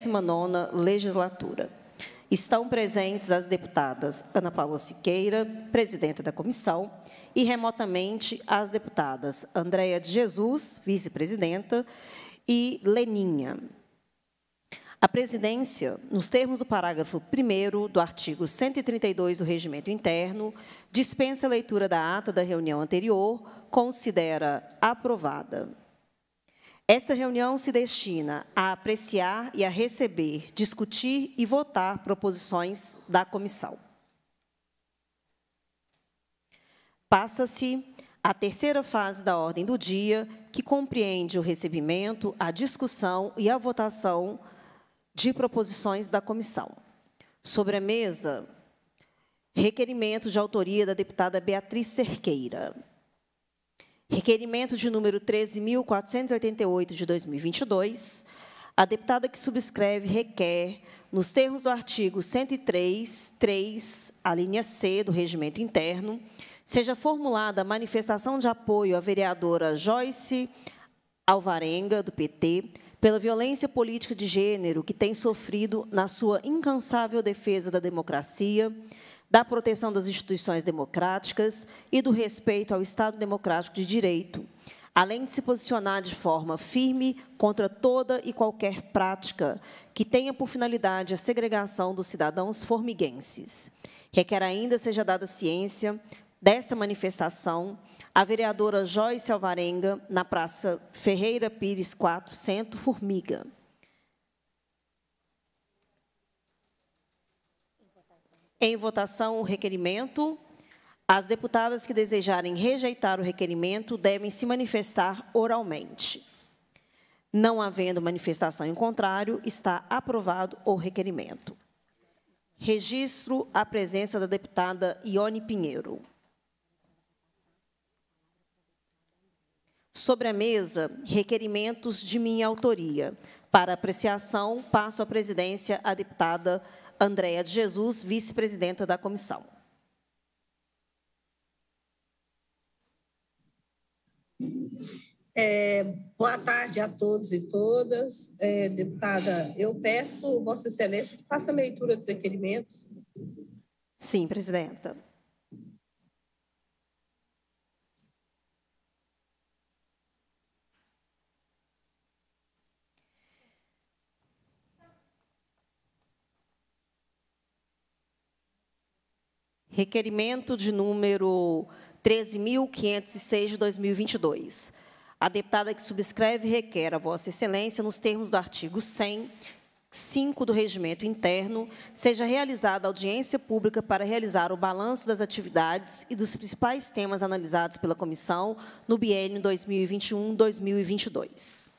19ª legislatura. Estão presentes as deputadas Ana Paula Siqueira, presidenta da comissão, e remotamente as deputadas Andréa de Jesus, vice-presidenta, e Leninha. A presidência, nos termos do parágrafo 1 do artigo 132 do Regimento Interno, dispensa a leitura da ata da reunião anterior, considera aprovada. Essa reunião se destina a apreciar e a receber, discutir e votar proposições da comissão. Passa-se a terceira fase da ordem do dia, que compreende o recebimento, a discussão e a votação de proposições da comissão. Sobre a mesa, requerimento de autoria da deputada Beatriz Cerqueira. Requerimento de número 13.488 de 2022. A deputada que subscreve requer, nos termos do artigo 103, 3, a linha C do Regimento Interno, seja formulada a manifestação de apoio à vereadora Joyce Alvarenga, do PT, pela violência política de gênero que tem sofrido na sua incansável defesa da democracia, da proteção das instituições democráticas e do respeito ao Estado democrático de direito, além de se posicionar de forma firme contra toda e qualquer prática que tenha por finalidade a segregação dos cidadãos formiguenses. Requer ainda seja dada ciência dessa manifestação a vereadora Joyce Alvarenga, na Praça Ferreira Pires 4, Centro Formiga. Em votação o requerimento. As deputadas que desejarem rejeitar o requerimento devem se manifestar oralmente. Não havendo manifestação em contrário, está aprovado o requerimento. Registro a presença da deputada Ione Pinheiro. Sobre a mesa, requerimentos de minha autoria. Para apreciação, passo a presidência à deputada Andréa de Jesus, vice-presidenta da comissão. É, boa tarde a todos e todas. É, deputada, eu peço, Vossa Excelência, que faça a leitura dos requerimentos. Sim, presidenta. requerimento de número 13.506 de 2022. A deputada que subscreve requer a Vossa Excelência, nos termos do artigo 100, 5 do Regimento Interno, seja realizada audiência pública para realizar o balanço das atividades e dos principais temas analisados pela comissão no biênio 2021-2022.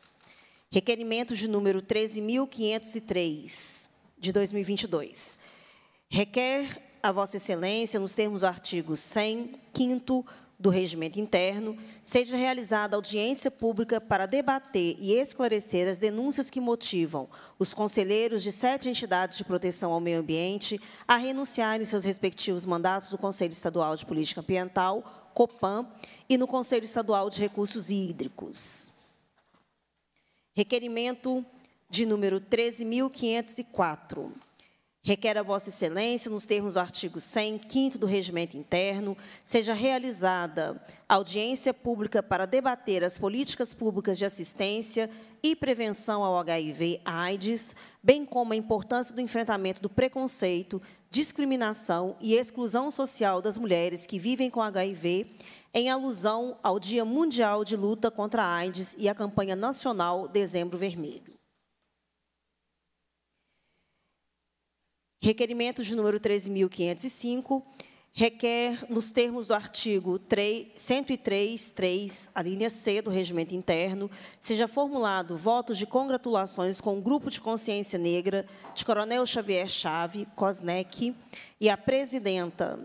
Requerimento de número 13.503, de 2022. Requer a Vossa Excelência, nos termos do artigo 100, 5 do Regimento Interno, seja realizada audiência pública para debater e esclarecer as denúncias que motivam os conselheiros de sete entidades de proteção ao meio ambiente a renunciarem seus respectivos mandatos do Conselho Estadual de Política Ambiental, COPAM, e no Conselho Estadual de Recursos Hídricos. Requerimento de número 13.504. Requer a Vossa Excelência, nos termos do artigo 100, 5 do Regimento Interno, seja realizada audiência pública para debater as políticas públicas de assistência e prevenção ao HIV/AIDS, bem como a importância do enfrentamento do preconceito, discriminação e exclusão social das mulheres que vivem com HIV, em alusão ao Dia Mundial de Luta contra a AIDS e à campanha nacional Dezembro Vermelho. Requerimento de número 13.505 requer, nos termos do artigo 103.3, a linha C do Regimento Interno, seja formulado votos de congratulações com o Grupo de Consciência Negra de Coronel Xavier Chave, COSNEC, e a presidenta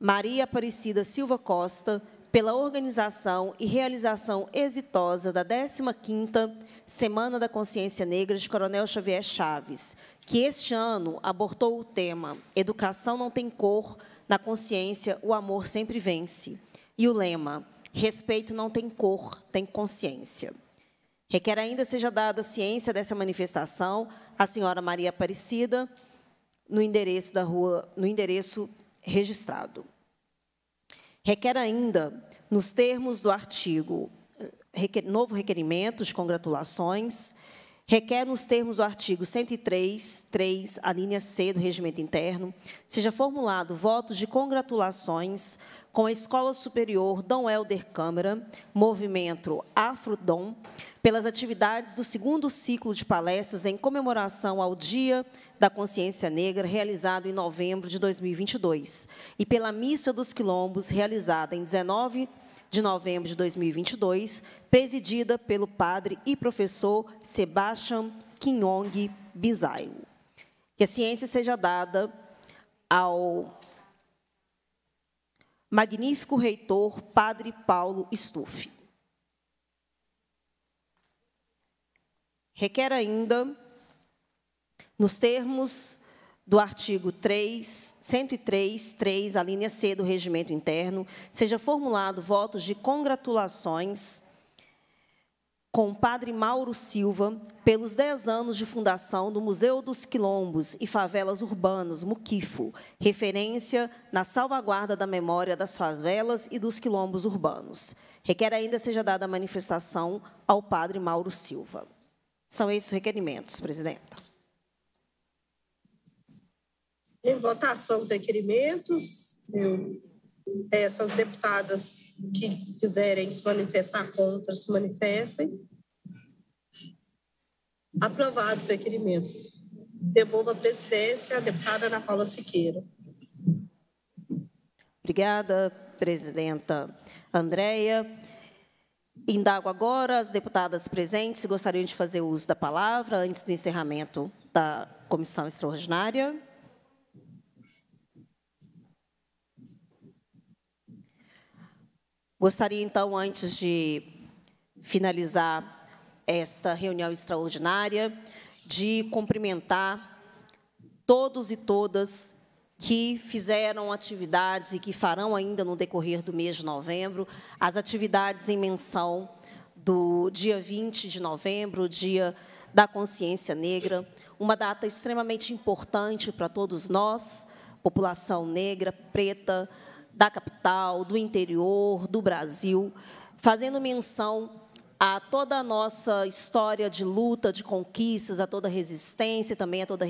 Maria Aparecida Silva Costa, pela organização e realização exitosa da 15ª Semana da Consciência Negra de Coronel Xavier Chaves, que este ano abortou o tema Educação não tem cor, na consciência o amor sempre vence, e o lema Respeito não tem cor, tem consciência. Requer ainda seja dada ciência dessa manifestação à senhora Maria Aparecida, no endereço da rua, no endereço registrado. Requer ainda nos termos do artigo eh, novo requerimento de congratulações, requer nos termos do artigo 103, 3, a linha C do Regimento Interno, seja formulado votos de congratulações com a Escola Superior Dom Helder Câmara, Movimento Afrodom, pelas atividades do segundo ciclo de palestras em comemoração ao Dia da Consciência Negra, realizado em novembro de 2022, e pela Missa dos Quilombos, realizada em 19 de novembro de 2022, presidida pelo padre e professor Sebastian Kinyong Bizaio. Que a ciência seja dada ao magnífico reitor Padre Paulo Stuff. Requer ainda, nos termos do artigo 3, 103, 3, a linha C do regimento interno, seja formulado votos de congratulações com o padre Mauro Silva pelos 10 anos de fundação do Museu dos Quilombos e Favelas Urbanos, Muquifo, referência na salvaguarda da memória das favelas e dos quilombos urbanos. Requer ainda seja dada a manifestação ao padre Mauro Silva. São esses os requerimentos, presidenta. Em votação os requerimentos, eu é, essas deputadas que quiserem se manifestar contra, se manifestem. Aprovados os requerimentos. Devolvo a presidência à deputada Ana Paula Siqueira. Obrigada, presidenta Andréia. Indago agora as deputadas presentes se gostariam de fazer uso da palavra antes do encerramento da comissão extraordinária. Gostaria, então, antes de finalizar esta reunião extraordinária, de cumprimentar todos e todas que fizeram atividades e que farão ainda no decorrer do mês de novembro, as atividades em menção do dia 20 de novembro, dia da consciência negra, uma data extremamente importante para todos nós, população negra, preta, da capital, do interior, do Brasil, fazendo menção a toda a nossa história de luta, de conquistas, a toda a resistência, também a toda a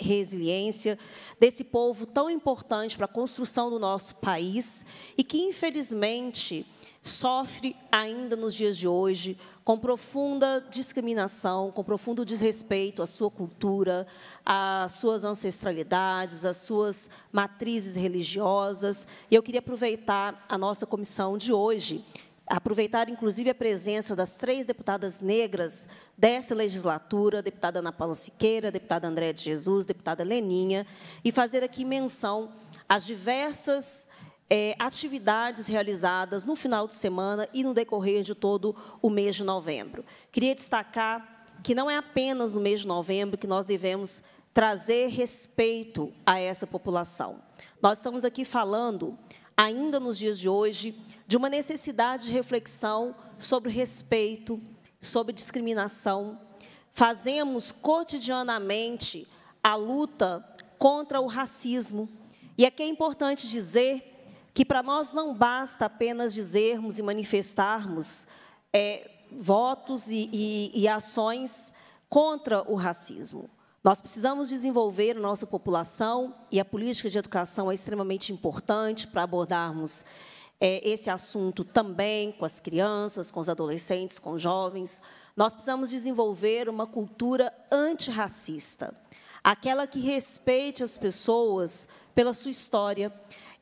resiliência desse povo tão importante para a construção do nosso país e que, infelizmente, sofre ainda nos dias de hoje com profunda discriminação, com profundo desrespeito à sua cultura, às suas ancestralidades, às suas matrizes religiosas. E eu queria aproveitar a nossa comissão de hoje, aproveitar inclusive a presença das três deputadas negras dessa legislatura, deputada Ana Paula Siqueira, deputada André de Jesus, deputada Leninha, e fazer aqui menção às diversas é, atividades realizadas no final de semana e no decorrer de todo o mês de novembro. Queria destacar que não é apenas no mês de novembro que nós devemos trazer respeito a essa população. Nós estamos aqui falando, ainda nos dias de hoje, de uma necessidade de reflexão sobre respeito, sobre discriminação. Fazemos cotidianamente a luta contra o racismo. E aqui é importante dizer que para nós não basta apenas dizermos e manifestarmos é, votos e, e, e ações contra o racismo. Nós precisamos desenvolver a nossa população e a política de educação é extremamente importante para abordarmos é, esse assunto também com as crianças, com os adolescentes, com os jovens. Nós precisamos desenvolver uma cultura antirracista, aquela que respeite as pessoas pela sua história.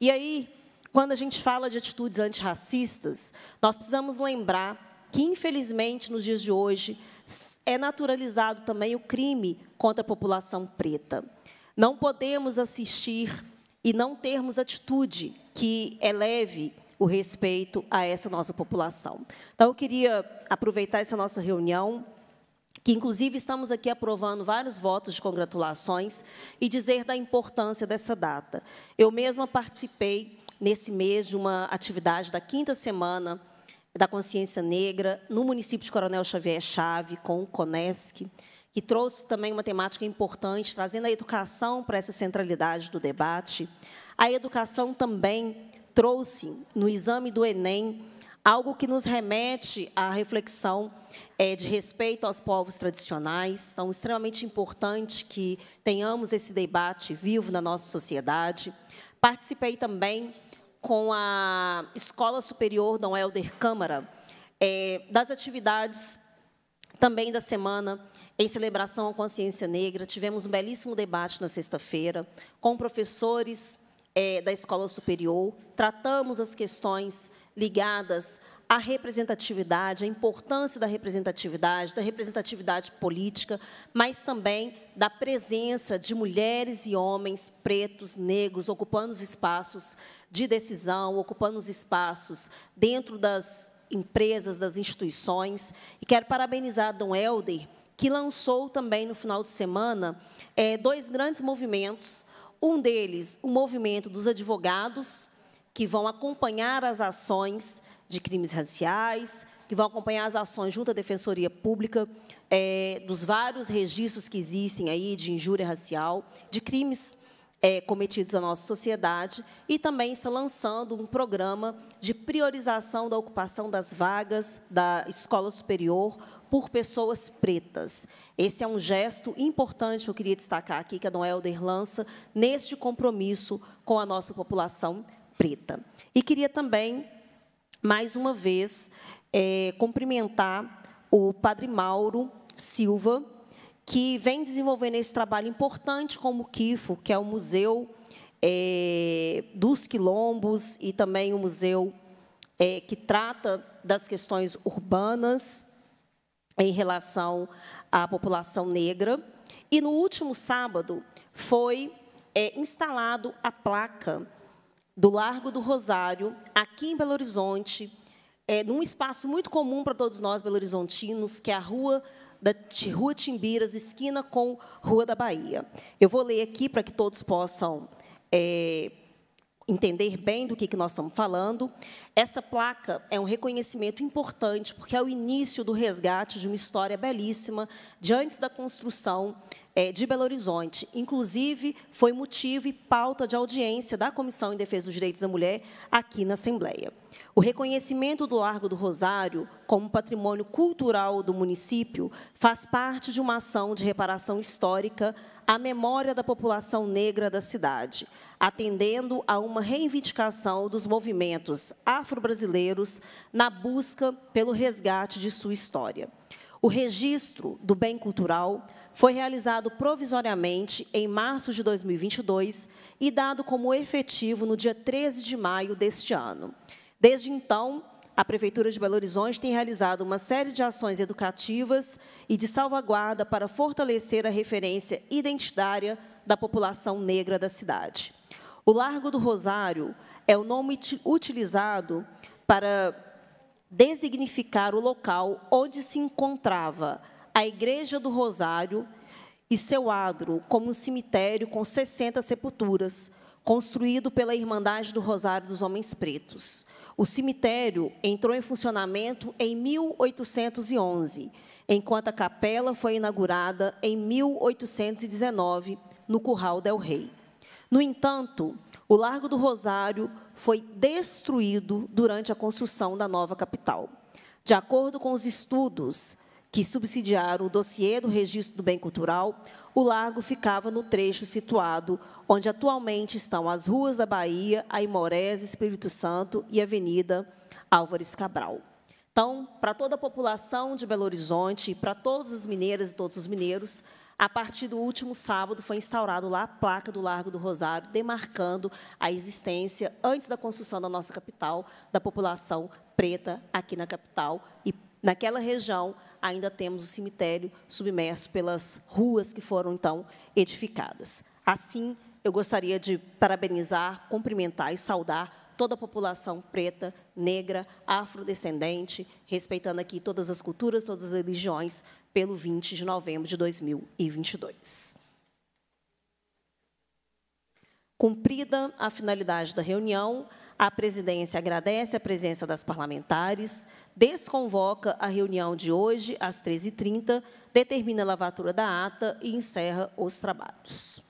E aí, quando a gente fala de atitudes antirracistas, nós precisamos lembrar que, infelizmente, nos dias de hoje, é naturalizado também o crime contra a população preta. Não podemos assistir e não termos atitude que eleve o respeito a essa nossa população. Então, eu queria aproveitar essa nossa reunião, que inclusive estamos aqui aprovando vários votos de congratulações, e dizer da importância dessa data. Eu mesma participei nesse mês de uma atividade da quinta semana da Consciência Negra no município de Coronel Xavier Chave, com o CONESC, que trouxe também uma temática importante, trazendo a educação para essa centralidade do debate. A educação também trouxe no exame do Enem algo que nos remete à reflexão é, de respeito aos povos tradicionais. Então, extremamente importante que tenhamos esse debate vivo na nossa sociedade. Participei também com a Escola Superior Dom Helder Câmara, é, das atividades também da semana em celebração à consciência negra. Tivemos um belíssimo debate na sexta-feira com professores é, da Escola Superior. Tratamos as questões ligadas a representatividade, a importância da representatividade, da representatividade política, mas também da presença de mulheres e homens pretos, negros, ocupando os espaços de decisão, ocupando os espaços dentro das empresas, das instituições. E quero parabenizar Dom Helder, que lançou também no final de semana é, dois grandes movimentos. Um deles, o movimento dos advogados, que vão acompanhar as ações de crimes raciais, que vão acompanhar as ações junto à Defensoria Pública é, dos vários registros que existem aí de injúria racial, de crimes é, cometidos na nossa sociedade, e também está lançando um programa de priorização da ocupação das vagas da escola superior por pessoas pretas. Esse é um gesto importante que eu queria destacar aqui, que a Dom Helder lança neste compromisso com a nossa população preta. E queria também mais uma vez, é, cumprimentar o padre Mauro Silva, que vem desenvolvendo esse trabalho importante como o Kifo, que é o Museu é, dos Quilombos e também o museu é, que trata das questões urbanas em relação à população negra. E, no último sábado, foi é, instalado a placa do Largo do Rosário, aqui em Belo Horizonte, é, num espaço muito comum para todos nós belo-horizontinos, que é a Rua da Rua Timbiras, esquina com Rua da Bahia. Eu vou ler aqui para que todos possam é, entender bem do que, que nós estamos falando. Essa placa é um reconhecimento importante, porque é o início do resgate de uma história belíssima, de antes da construção é, de Belo Horizonte. Inclusive, foi motivo e pauta de audiência da Comissão em Defesa dos Direitos da Mulher aqui na Assembleia. O reconhecimento do Largo do Rosário como patrimônio cultural do município faz parte de uma ação de reparação histórica à memória da população negra da cidade, atendendo a uma reivindicação dos movimentos afro-brasileiros na busca pelo resgate de sua história. O registro do bem cultural foi realizado provisoriamente em março de 2022 e dado como efetivo no dia 13 de maio deste ano. Desde então, a Prefeitura de Belo Horizonte tem realizado uma série de ações educativas e de salvaguarda para fortalecer a referência identitária da população negra da cidade. O Largo do Rosário é o nome utilizado para designificar o local onde se encontrava a Igreja do Rosário e seu adro, como um cemitério com 60 sepulturas, construído pela Irmandade do Rosário dos Homens Pretos. O cemitério entrou em funcionamento em 1811, enquanto a capela foi inaugurada em 1819, no Curral del Rei. No entanto, o Largo do Rosário foi destruído durante a construção da nova capital. De acordo com os estudos que subsidiaram o dossiê do registro do bem cultural, o largo ficava no trecho situado onde atualmente estão as ruas da Bahia, Aimorés, Espírito Santo e Avenida Álvares Cabral. Então, para toda a população de Belo Horizonte, e para todas as mineiras e todos os mineiros, a partir do último sábado, foi instaurado lá a placa do Largo do Rosário, demarcando a existência, antes da construção da nossa capital, da população preta aqui na capital. E, naquela região, ainda temos o cemitério submerso pelas ruas que foram, então, edificadas. Assim, eu gostaria de parabenizar, cumprimentar e saudar toda a população preta, negra, afrodescendente, respeitando aqui todas as culturas, todas as religiões, pelo 20 de novembro de 2022. Cumprida a finalidade da reunião, a presidência agradece a presença das parlamentares, desconvoca a reunião de hoje, às 13h30, determina a lavatura da ata e encerra os trabalhos.